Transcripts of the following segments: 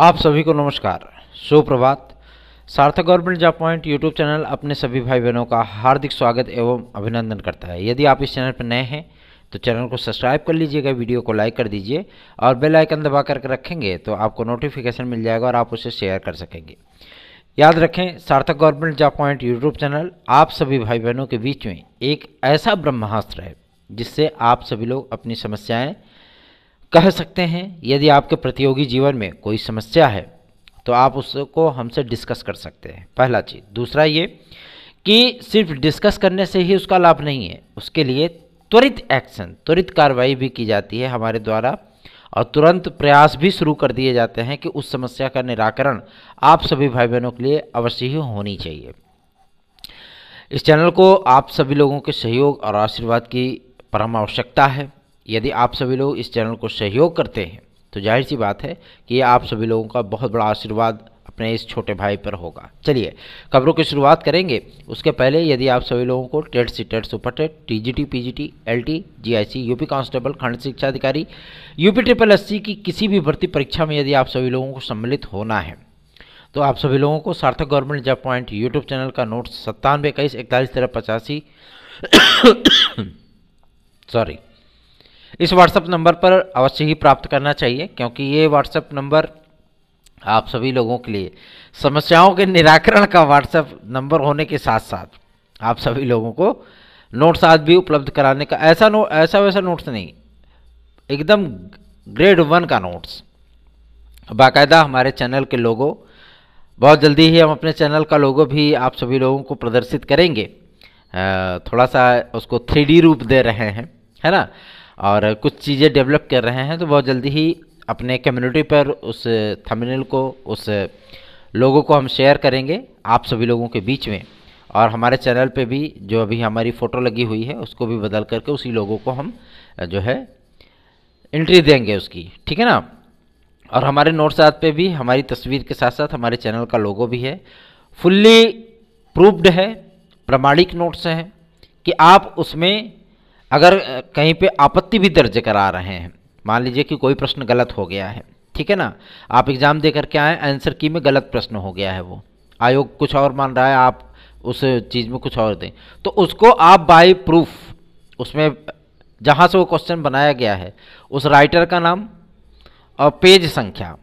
आप सभी को नमस्कार सुप्रभात Sarthak government job point YouTube channel अपने सभी भाई बहनों का हार्दिक स्वागत एवं अभिनंदन करता है यदि आप इस चैनल पर नए हैं तो चैनल को सब्सक्राइब कर लीजिएगा वीडियो को लाइक कर दीजिए और बेल आइकन दबा करके रखेंगे तो आपको नोटिफिकेशन मिल जाएगा और आप उसे शेयर कर सकेंगे याद रखें Sarthak government job point YouTube channel आप सभी भाई बहनों के बीच में एक ऐसा ब्रह्मास्त्र है जिससे आप सभी लोग अपनी समस्याएँ कह सकते हैं यदि आपके प्रतियोगी जीवन में कोई समस्या है तो आप उसको हमसे डिस्कस कर सकते हैं पहला चीज़ दूसरा ये कि सिर्फ डिस्कस करने से ही उसका लाभ नहीं है उसके लिए त्वरित एक्शन त्वरित कार्रवाई भी की जाती है हमारे द्वारा और तुरंत प्रयास भी शुरू कर दिए जाते हैं कि उस समस्या का निराकरण आप सभी भाई बहनों के लिए अवश्य ही होनी चाहिए इस चैनल को आप सभी लोगों के सहयोग और आशीर्वाद की परम आवश्यकता है यदि आप सभी लोग इस चैनल को सहयोग करते हैं तो जाहिर सी बात है कि आप सभी लोगों का बहुत बड़ा आशीर्वाद अपने इस छोटे भाई पर होगा चलिए खबरों की शुरुआत करेंगे उसके पहले यदि आप सभी लोगों को TET C TET super TET T G T P G T L T G I C U कांस्टेबल खंड शिक्षा अधिकारी यूपी ट्रिपल एस सी की किसी भी भर्ती परीक्षा में यदि आप सभी लोगों को सम्मिलित होना है तो आप सभी लोगों को Sarthak government job point YouTube channel का नोट सत्तानवे इक्कीस इकतालीस तेरह पचासी सॉरी इस व्हाट्सएप नंबर पर अवश्य ही प्राप्त करना चाहिए क्योंकि ये व्हाट्सएप नंबर आप सभी लोगों के लिए समस्याओं के निराकरण का व्हाट्सएप नंबर होने के साथ साथ आप सभी लोगों को नोट्स आज भी उपलब्ध कराने का ऐसा नो ऐसा वैसा नोट्स नहीं एकदम ग्रेड वन का नोट्स बाकायदा हमारे चैनल के लोगों बहुत जल्दी ही हम अपने चैनल का लोगो भी आप सभी लोगों को प्रदर्शित करेंगे थोड़ा सा उसको थ्री रूप दे रहे हैं है ना और कुछ चीज़ें डेवलप कर रहे हैं तो बहुत जल्दी ही अपने कम्युनिटी पर उस थंबनेल को उस लोगों को हम शेयर करेंगे आप सभी लोगों के बीच में और हमारे चैनल पे भी जो अभी हमारी फ़ोटो लगी हुई है उसको भी बदल करके उसी लोगों को हम जो है एंट्री देंगे उसकी ठीक है ना और हमारे नोट साथ पे भी हमारी तस्वीर के साथ साथ हमारे चैनल का लोगो भी है फुल्ली प्रूव्ड है प्रमाणिक नोट्स हैं कि आप उसमें अगर कहीं पे आपत्ति भी दर्ज करा रहे हैं मान लीजिए कि कोई प्रश्न गलत हो गया है ठीक है ना आप एग्ज़ाम दे करके आए आंसर की में गलत प्रश्न हो गया है वो आयोग कुछ और मान रहा है आप उस चीज़ में कुछ और दें तो उसको आप बाई प्रूफ उसमें जहाँ से वो क्वेश्चन बनाया गया है उस राइटर का नाम और पेज संख्या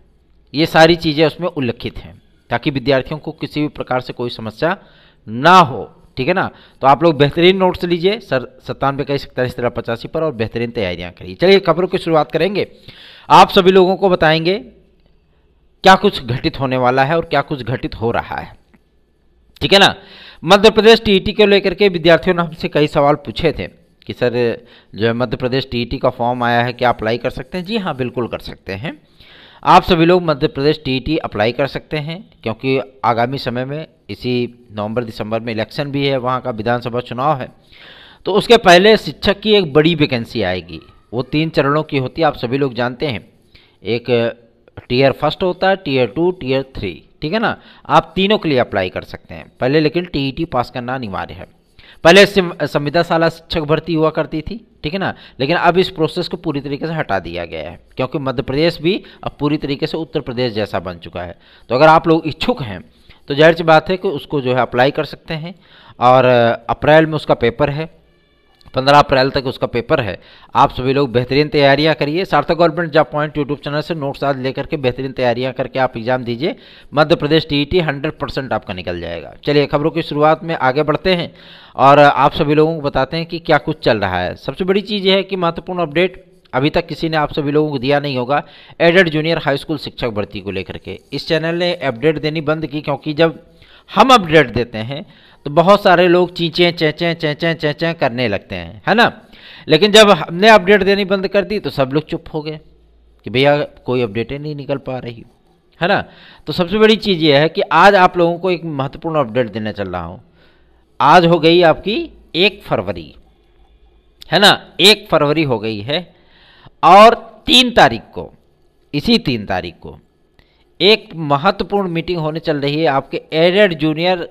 ये सारी चीज़ें उसमें उल्लिखित हैं ताकि विद्यार्थियों को किसी भी प्रकार से कोई समस्या ना हो ठीक है ना तो आप लोग बेहतरीन नोट्स लीजिए सर सत्तानवे का इकतालीस तेरह पचासी पर और बेहतरीन तैयारियां करिए चलिए खबरों की शुरुआत करेंगे आप सभी लोगों को बताएंगे क्या कुछ घटित होने वाला है और क्या कुछ घटित हो रहा है ठीक है ना मध्य प्रदेश टीईटी e को लेकर के विद्यार्थियों ने हमसे कई सवाल पूछे थे कि सर जो है मध्य प्रदेश टीईटी e का फॉर्म आया है क्या अप्लाई कर सकते हैं जी हाँ बिल्कुल कर सकते हैं आप सभी लोग Madhya Pradesh TET apply e कर सकते हैं क्योंकि आगामी समय में इसी नवंबर दिसंबर में इलेक्शन भी है वहाँ का विधानसभा चुनाव है तो उसके पहले शिक्षक की एक बड़ी वैकेंसी आएगी वो तीन चरणों की होती है आप सभी लोग जानते हैं एक टीयर फर्स्ट होता है टीयर टू टीयर थ्री ठीक है ना आप तीनों के लिए अप्लाई कर सकते हैं पहले लेकिन टीईटी पास करना अनिवार्य है पहले संविदाशाला शिक्षक भर्ती हुआ करती थी ठीक है ना लेकिन अब इस प्रोसेस को पूरी तरीके से हटा दिया गया है क्योंकि मध्य प्रदेश भी अब पूरी तरीके से उत्तर प्रदेश जैसा बन चुका है तो अगर आप लोग इच्छुक हैं तो जाहिर सी बात है कि उसको जो है अप्लाई कर सकते हैं और अप्रैल में उसका पेपर है पंद्रह अप्रैल तक उसका पेपर है आप सभी लोग बेहतरीन तैयारियां करिए Sarthak government job point YouTube channel से नोट्स आज लेकर के बेहतरीन तैयारियां करके आप एग्जाम दीजिए Madhya Pradesh T hundred percent आपका निकल जाएगा चलिए खबरों की शुरुआत में आगे बढ़ते हैं और आप सभी लोगों को बताते हैं कि क्या कुछ चल रहा है सबसे बड़ी चीज़ यह है कि महत्वपूर्ण अपडेट अभी तक किसी ने आप सभी लोगों को दिया नहीं होगा एडेड जूनियर हाई स्कूल शिक्षक भर्ती को लेकर के इस चैनल ने अपडेट देनी बंद की क्योंकि जब हम अपडेट देते हैं तो बहुत सारे लोग चींचें चैचें चैचें चेंचें करने लगते हैं है ना लेकिन जब हमने अपडेट देनी बंद कर दी तो सब लोग चुप हो गए कि भैया कोई अपडेटें नहीं निकल पा रही है ना तो सबसे बड़ी चीज़ यह है कि आज आप लोगों को एक महत्वपूर्ण अपडेट देने चल रहा हूँ आज हो गई आपकी एक फरवरी है ना एक फरवरी हो गई है और तीन तारीख को इसी तीन तारीख को एक महत्वपूर्ण मीटिंग होने चल रही है आपके एडेड जूनियर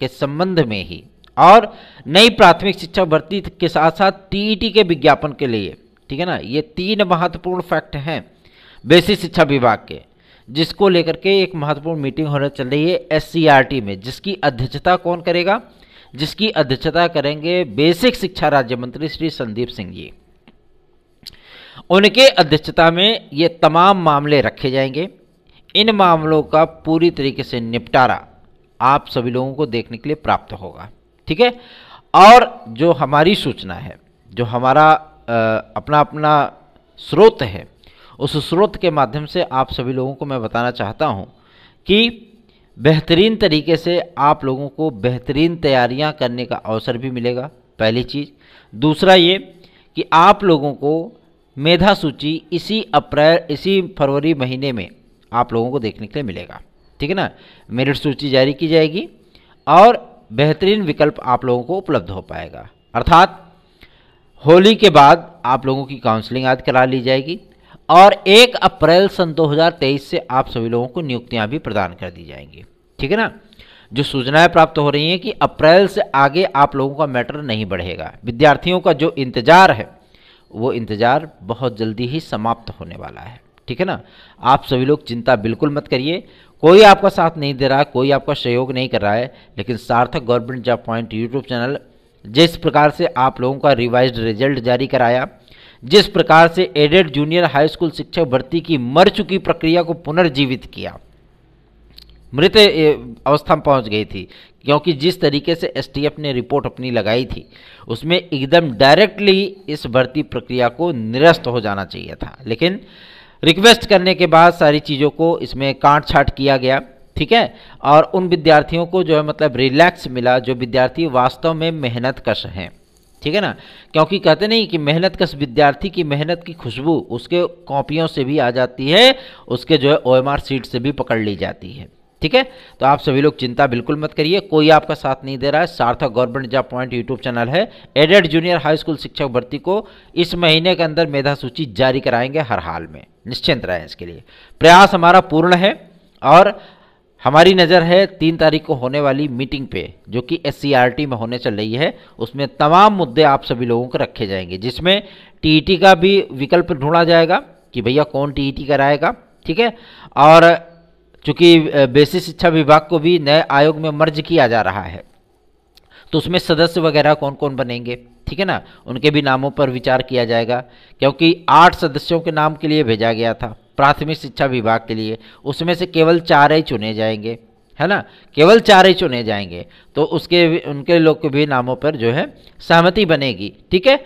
के संबंध में ही और नई प्राथमिक शिक्षा भर्ती के साथ साथ टीईटी के विज्ञापन के लिए ठीक है ना ये तीन महत्वपूर्ण फैक्ट हैं बेसिक शिक्षा विभाग के जिसको लेकर के एक महत्वपूर्ण मीटिंग होने चल रही है एस में जिसकी अध्यक्षता कौन करेगा जिसकी अध्यक्षता करेंगे बेसिक शिक्षा राज्य मंत्री श्री संदीप सिंह जी उनके अध्यक्षता में ये तमाम मामले रखे जाएंगे इन मामलों का पूरी तरीके से निपटारा आप सभी लोगों को देखने के लिए प्राप्त होगा ठीक है और जो हमारी सूचना है जो हमारा अपना अपना स्रोत है उस स्रोत के माध्यम से आप सभी लोगों को मैं बताना चाहता हूँ कि बेहतरीन तरीके से आप लोगों को बेहतरीन तैयारियाँ करने का अवसर भी मिलेगा पहली चीज़ दूसरा ये कि आप लोगों को मेधा सूची इसी अप्रैल इसी फरवरी महीने में आप लोगों को देखने के लिए मिलेगा ठीक है ना मेरिट सूची जारी की जाएगी और बेहतरीन विकल्प आप लोगों को उपलब्ध हो पाएगा अर्थात होली के बाद आप लोगों की काउंसलिंग आज करा ली जाएगी और एक अप्रैल सन 2023 से आप सभी लोगों को नियुक्तियां भी प्रदान कर दी जाएंगी ठीक है ना जो सूचनाएं प्राप्त हो रही हैं कि अप्रैल से आगे आप लोगों का मैटर नहीं बढ़ेगा विद्यार्थियों का जो इंतजार है वो इंतज़ार बहुत जल्दी ही समाप्त होने वाला है ठीक है ना आप सभी लोग चिंता बिल्कुल मत करिए कोई आपका साथ नहीं दे रहा है कोई आपका सहयोग नहीं कर रहा है लेकिन Sarthak government job point YouTube channel जिस प्रकार से आप लोगों का रिवाइज रिजल्ट जारी कराया जिस प्रकार से एडेड जूनियर हाई स्कूल शिक्षक भर्ती की मर चुकी प्रक्रिया को पुनर्जीवित किया मृत अवस्था में पहुंच गई थी क्योंकि जिस तरीके से एसटीएफ ने रिपोर्ट अपनी लगाई थी उसमें एकदम डायरेक्टली इस भर्ती प्रक्रिया को निरस्त हो जाना चाहिए था लेकिन रिक्वेस्ट करने के बाद सारी चीज़ों को इसमें काट छाट किया गया ठीक है और उन विद्यार्थियों को जो है मतलब रिलैक्स मिला जो विद्यार्थी वास्तव में मेहनत कश हैं ठीक है ना क्योंकि कहते नहीं कि मेहनत कश विद्यार्थी की मेहनत की खुशबू उसके कॉपियों से भी आ जाती है उसके जो है ओ शीट से भी पकड़ ली जाती है ठीक है तो आप सभी लोग चिंता बिल्कुल मत करिए कोई आपका साथ नहीं दे रहा है Sarthak government job point YouTube channel है एडेड जूनियर हाई स्कूल शिक्षक भर्ती को इस महीने के अंदर मेधा सूची जारी कराएंगे हर हाल में निश्चिंत रहें इसके लिए प्रयास हमारा पूर्ण है और हमारी नज़र है तीन तारीख को होने वाली मीटिंग पे जो कि एस e में होने चल रही है उसमें तमाम मुद्दे आप सभी लोगों को रखे जाएंगे जिसमें टीईटी e का भी विकल्प ढूंढा जाएगा कि भैया कौन टीईटी e कराएगा ठीक है और चूँकि बेसिक शिक्षा विभाग को भी नए आयोग में मर्ज किया जा रहा है तो उसमें सदस्य वगैरह कौन कौन बनेंगे ठीक है ना उनके भी नामों पर विचार किया जाएगा क्योंकि आठ सदस्यों के नाम के लिए भेजा गया था प्राथमिक शिक्षा विभाग के लिए उसमें से केवल चार ही चुने जाएंगे है ना केवल चार ही चुने जाएंगे तो उसके उनके लोग के भी नामों पर जो है सहमति बनेगी ठीक है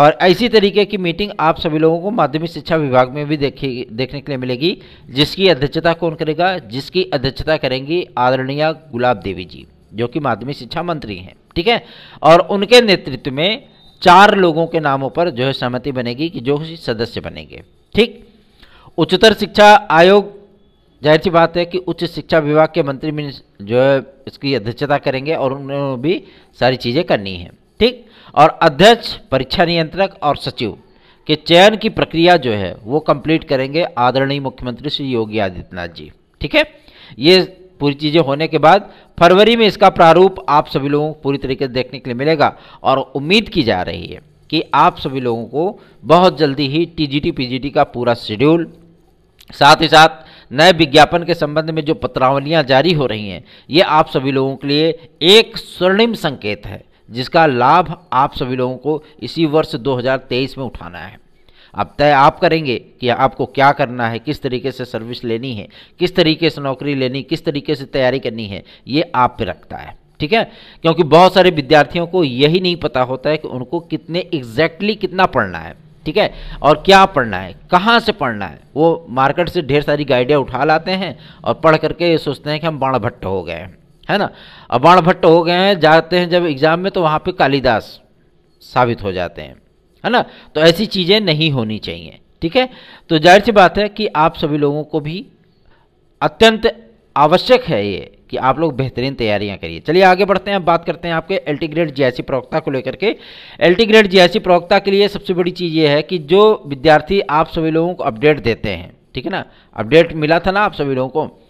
और इसी तरीके की मीटिंग आप सभी लोगों को माध्यमिक शिक्षा विभाग में भी देखी देखने के लिए मिलेगी जिसकी अध्यक्षता कौन करेगा जिसकी अध्यक्षता करेंगी आदरणीय गुलाब देवी जी जो कि माध्यमिक शिक्षा मंत्री हैं ठीक है और उनके नेतृत्व में चार लोगों के नामों पर जो है सहमति बनेगी कि जो सदस्य बनेंगे ठीक उच्चतर शिक्षा आयोग जाहिर सी बात है कि उच्च शिक्षा विभाग के मंत्री जो है इसकी अध्यक्षता करेंगे और उन्होंने भी सारी चीज़ें करनी है ठीक और अध्यक्ष परीक्षा नियंत्रक और सचिव के चयन की प्रक्रिया जो है वो कंप्लीट करेंगे आदरणीय मुख्यमंत्री श्री योगी आदित्यनाथ जी ठीक है ये पूरी चीज़ें होने के बाद फरवरी में इसका प्रारूप आप सभी लोगों को पूरी तरीके से देखने के लिए मिलेगा और उम्मीद की जा रही है कि आप सभी लोगों को बहुत जल्दी ही टीजीटी पीजीटी का पूरा शेड्यूल साथ ही साथ नए विज्ञापन के संबंध में जो पत्रावलियां जारी हो रही हैं ये आप सभी लोगों के लिए एक स्वर्णिम संकेत है जिसका लाभ आप सभी लोगों को इसी वर्ष 2023 में उठाना है अब तय आप करेंगे कि आपको क्या करना है किस तरीके से सर्विस लेनी है किस तरीके से नौकरी लेनी किस तरीके से तैयारी करनी है ये आप पे रखता है ठीक है क्योंकि बहुत सारे विद्यार्थियों को यही नहीं पता होता है कि उनको कितने एग्जैक्टली कितना पढ़ना है ठीक है और क्या पढ़ना है कहाँ से पढ़ना है वो मार्केट से ढेर सारी गाइडियाँ उठा लाते हैं और पढ़ करके ये सोचते हैं कि हम बाण भट्ट हो गए हैं है ना अब बाण भट्ट हो गए हैं जाते हैं जब एग्ज़ाम में तो वहाँ पे कालिदास साबित हो जाते हैं है ना तो ऐसी चीज़ें नहीं होनी चाहिए ठीक है तो जाहिर सी बात है कि आप सभी लोगों को भी अत्यंत आवश्यक है ये कि आप लोग बेहतरीन तैयारियां करिए चलिए आगे बढ़ते हैं अब बात करते हैं आपके एल जी ग्रेड सी प्रवक्ता को लेकर के एल जी ग्रेड सी प्रवक्ता के लिए सबसे बड़ी चीज़ ये है कि जो विद्यार्थी आप सभी लोगों को अपडेट देते हैं ठीक है ना अपडेट मिला था ना आप सभी लोगों को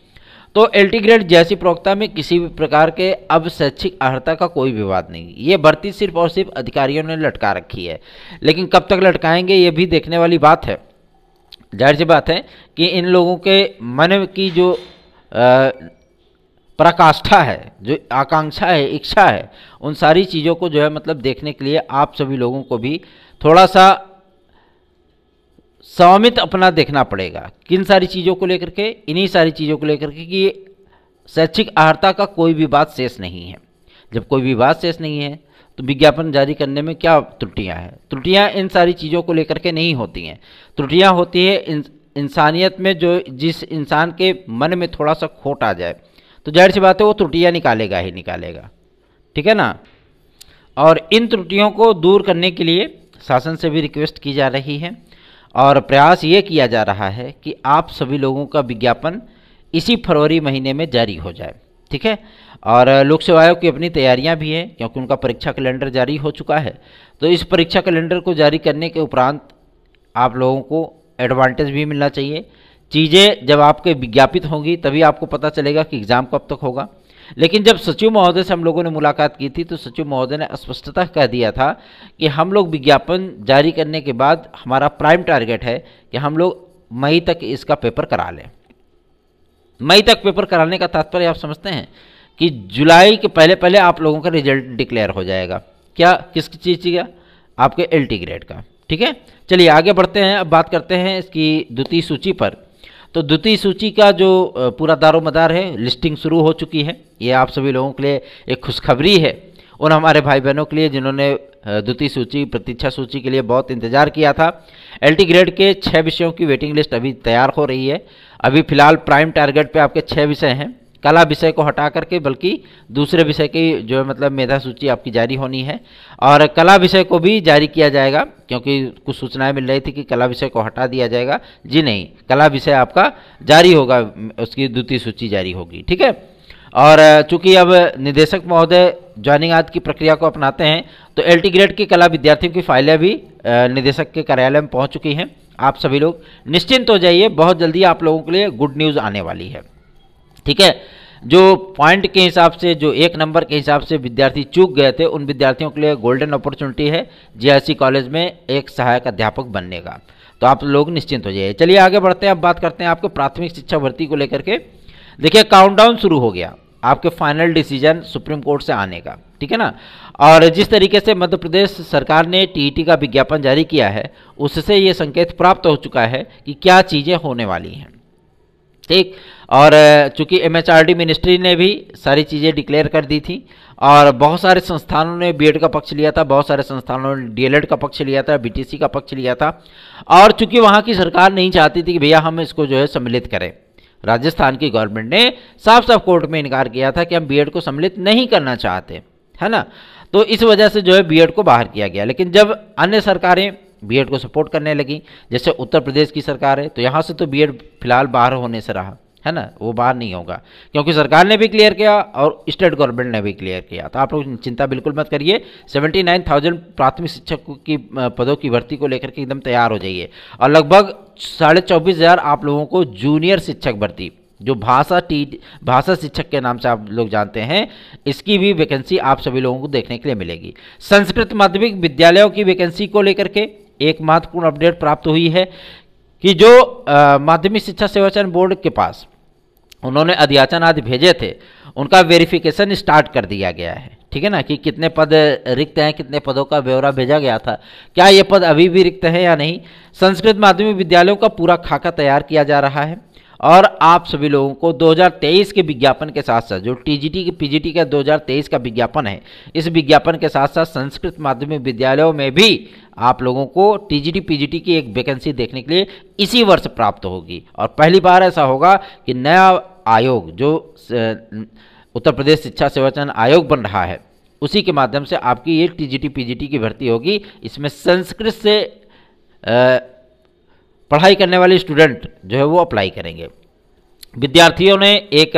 तो एल्टीग्रेड ग्रेड जैसी प्रोक्ता में किसी भी प्रकार के अब शैक्षिक अर्हता का कोई विवाद नहीं ये भर्ती सिर्फ और सिर्फ अधिकारियों ने लटका रखी है लेकिन कब तक लटकाएंगे ये भी देखने वाली बात है जाहिर सी बात है कि इन लोगों के मन की जो प्रकाष्ठा है जो आकांक्षा है इच्छा है उन सारी चीज़ों को जो है मतलब देखने के लिए आप सभी लोगों को भी थोड़ा सा स्वामित्व अपना देखना पड़ेगा किन सारी चीज़ों को लेकर के इन्हीं सारी चीज़ों को लेकर के कि शैक्षिक आहर्ता का कोई भी बात शेष नहीं है जब कोई भी बात शेष नहीं है तो विज्ञापन जारी करने में क्या त्रुटियां हैं त्रुटियां इन सारी चीज़ों को लेकर के नहीं होती हैं त्रुटियां होती है इंसानियत में जो जिस इंसान के मन में थोड़ा सा खोट आ जाए तो जाहिर सी बात है वो त्रुटियाँ निकालेगा ही निकालेगा ठीक है ना और इन त्रुटियों को दूर करने के लिए शासन से भी रिक्वेस्ट की जा रही है और प्रयास ये किया जा रहा है कि आप सभी लोगों का विज्ञापन इसी फरवरी महीने में जारी हो जाए ठीक है और लोक सेवा आयोग की अपनी तैयारियां भी हैं क्योंकि उनका परीक्षा कैलेंडर जारी हो चुका है तो इस परीक्षा कैलेंडर को जारी करने के उपरांत आप लोगों को एडवांटेज भी मिलना चाहिए चीज़ें जब आपके विज्ञापित होंगी तभी आपको पता चलेगा कि एग्ज़ाम कब तक होगा लेकिन जब सचिव महोदय से हम लोगों ने मुलाकात की थी तो सचिव महोदय ने स्पष्टता कह दिया था कि हम लोग विज्ञापन जारी करने के बाद हमारा प्राइम टारगेट है कि हम लोग मई तक इसका पेपर करा लें मई तक पेपर कराने का तात्पर्य आप समझते हैं कि जुलाई के पहले पहले आप लोगों का रिजल्ट डिक्लेयर हो जाएगा क्या किस चीज़ का आपके एल ग्रेड का ठीक है चलिए आगे बढ़ते हैं अब बात करते हैं इसकी द्वितीय सूची पर तो द्वितीय सूची का जो पूरा दारो मदार है लिस्टिंग शुरू हो चुकी है ये आप सभी लोगों के लिए एक खुशखबरी है उन हमारे भाई बहनों के लिए जिन्होंने द्वितीय सूची प्रतीक्षा सूची के लिए बहुत इंतजार किया था एल ग्रेड के छः विषयों की वेटिंग लिस्ट अभी तैयार हो रही है अभी फिलहाल प्राइम टारगेट पे आपके छः विषय हैं कला विषय को हटा करके बल्कि दूसरे विषय की जो है मतलब मेधा सूची आपकी जारी होनी है और कला विषय को भी जारी किया जाएगा क्योंकि कुछ सूचनाएं मिल रही थी कि कला विषय को हटा दिया जाएगा जी नहीं कला विषय आपका जारी होगा उसकी द्वितीय सूची जारी होगी ठीक है और चूंकि अब निदेशक महोदय ज्वाइनिंग आदि की प्रक्रिया को अपनाते हैं तो एल ग्रेड की कला विद्यार्थियों की फाइलें भी निदेशक के कार्यालय में पहुंच चुकी हैं आप सभी लोग निश्चिंत हो जाइए बहुत जल्दी आप लोगों के लिए गुड न्यूज़ आने वाली है ठीक है जो पॉइंट के हिसाब से जो एक नंबर के हिसाब से विद्यार्थी चूक गए थे उन विद्यार्थियों के लिए गोल्डन अपॉर्चुनिटी है जी कॉलेज में एक सहायक अध्यापक बनने का तो आप लोग निश्चिंत हो जाइए चलिए आगे बढ़ते हैं अब बात करते हैं आपके प्राथमिक शिक्षा भर्ती को लेकर के देखिए काउंटडाउन शुरू हो गया आपके फाइनल डिसीजन सुप्रीम कोर्ट से आने का ठीक है ना और जिस तरीके से मध्य प्रदेश सरकार ने टीईटी e का विज्ञापन जारी किया है उससे ये संकेत प्राप्त हो चुका है कि क्या चीज़ें होने वाली हैं ठीक और चूँकि एम मिनिस्ट्री ने भी सारी चीज़ें डिक्लेयर कर दी थी और बहुत सारे संस्थानों ने बीएड का पक्ष लिया था बहुत सारे संस्थानों ने डीएलएड का पक्ष लिया था बीटीसी का पक्ष लिया था और चूँकि वहाँ की सरकार नहीं चाहती थी कि भैया हम इसको जो है सम्मिलित करें राजस्थान की गवर्नमेंट ने साफ साफ कोर्ट में इनकार किया था कि हम एड को सम्मिलित नहीं करना चाहते है ना तो इस वजह से जो है एड को बाहर किया गया लेकिन जब अन्य सरकारें बीएड को सपोर्ट करने लगी जैसे उत्तर प्रदेश की सरकार है तो यहाँ से तो बीएड फिलहाल बाहर होने से रहा है ना वो बाहर नहीं होगा क्योंकि सरकार ने भी क्लियर किया और स्टेट गवर्नमेंट ने भी क्लियर किया तो आप लोग चिंता बिल्कुल मत करिए सेवेंटी नाइन थाउजेंड प्राथमिक शिक्षकों की पदों की भर्ती को लेकर के एकदम तैयार हो जाइए और लगभग साढ़े चौबीस हज़ार आप लोगों को जूनियर शिक्षक भर्ती जो भाषा टी भाषा शिक्षक के नाम से आप लोग जानते हैं इसकी भी वैकेंसी आप सभी लोगों को देखने के लिए मिलेगी संस्कृत माध्यमिक विद्यालयों की वैकेंसी को लेकर के एक महत्वपूर्ण अपडेट प्राप्त हुई है कि जो माध्यमिक शिक्षा सेवाचन बोर्ड के पास उन्होंने अध्याचन आदि भेजे थे उनका वेरिफिकेशन स्टार्ट कर दिया गया है ठीक है ना कि कितने पद रिक्त हैं कितने पदों का ब्यौरा भेजा गया था क्या ये पद अभी भी रिक्त हैं या नहीं संस्कृत माध्यमिक विद्यालयों का पूरा खाका तैयार किया जा रहा है और आप सभी लोगों को 2023 के विज्ञापन के साथ साथ जो टीजीटी जी पीजीटी का 2023 का विज्ञापन है इस विज्ञापन के साथ साथ संस्कृत माध्यमिक विद्यालयों में भी आप लोगों को टीजीटी पीजीटी की एक वैकेंसी देखने के लिए इसी वर्ष प्राप्त होगी और पहली बार ऐसा होगा कि नया आयोग जो उत्तर प्रदेश शिक्षा सेवाचन आयोग बन रहा है उसी के माध्यम से आपकी ये टीजीटी पीजीटी की भर्ती होगी इसमें संस्कृत से पढ़ाई करने वाले स्टूडेंट जो है वो अप्लाई करेंगे विद्यार्थियों ने एक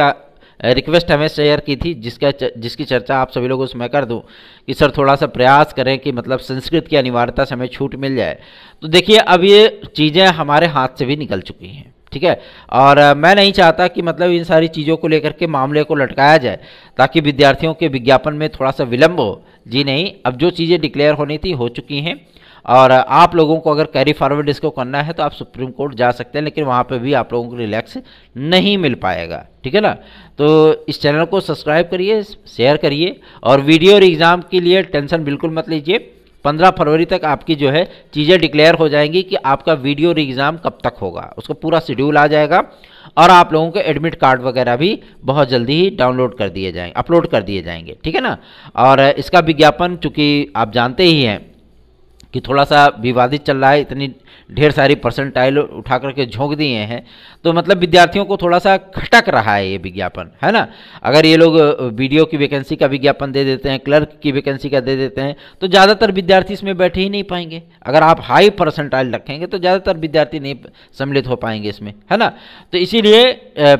रिक्वेस्ट हमें शेयर की थी जिसका जिसकी चर्चा आप सभी लोगों से मैं कर दूं कि सर थोड़ा सा प्रयास करें कि मतलब संस्कृत की अनिवार्यता से हमें छूट मिल जाए तो देखिए अब ये चीज़ें हमारे हाथ से भी निकल चुकी हैं ठीक है और मैं नहीं चाहता कि मतलब इन सारी चीज़ों को लेकर के मामले को लटकाया जाए ताकि विद्यार्थियों के विज्ञापन में थोड़ा सा विलंब हो जी नहीं अब जो चीज़ें डिक्लेयर होनी थी हो चुकी हैं और आप लोगों को अगर कैरी फॉरवर्ड इसको करना है तो आप सुप्रीम कोर्ट जा सकते हैं लेकिन वहाँ पे भी आप लोगों को रिलैक्स नहीं मिल पाएगा ठीक है ना तो इस चैनल को सब्सक्राइब करिए शेयर करिए और वीडियो और एग्ज़ाम के लिए टेंशन बिल्कुल मत लीजिए पंद्रह फरवरी तक आपकी जो है चीज़ें डिक्लेयर हो जाएंगी कि आपका वीडियो री एग्ज़ाम कब तक होगा उसका पूरा शेड्यूल आ जाएगा और आप लोगों के एडमिट कार्ड वगैरह भी बहुत जल्दी ही डाउनलोड कर दिए जाएंगे अपलोड कर दिए जाएंगे ठीक है ना और इसका विज्ञापन चूँकि आप जानते ही हैं कि थोड़ा सा विवादित चल रहा है इतनी ढेर सारी परसेंटाइल उठा करके झोंक दिए हैं तो मतलब विद्यार्थियों को थोड़ा सा खटक रहा है ये विज्ञापन है ना अगर ये लोग वीडियो की वैकेंसी का विज्ञापन दे देते हैं क्लर्क की वैकेंसी का दे देते हैं तो ज़्यादातर विद्यार्थी इसमें बैठे ही नहीं पाएंगे अगर आप हाई परसेंटाइल रखेंगे तो ज़्यादातर विद्यार्थी नहीं सम्मिलित हो पाएंगे इसमें है ना तो इसीलिए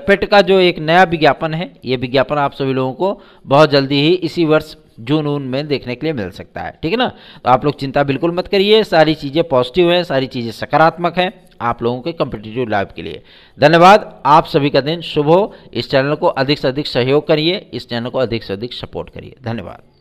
पेट का जो एक नया विज्ञापन है ये विज्ञापन आप सभी लोगों को बहुत जल्दी ही इसी वर्ष जून ऊन में देखने के लिए मिल सकता है ठीक है ना तो आप लोग चिंता बिल्कुल मत करिए सारी चीज़ें पॉजिटिव हैं सारी चीज़ें सकारात्मक हैं आप लोगों के कम्पिटिटिव लाइफ के लिए धन्यवाद आप सभी का दिन शुभ हो इस चैनल को अधिक से अधिक सहयोग करिए इस चैनल को अधिक से अधिक सपोर्ट करिए धन्यवाद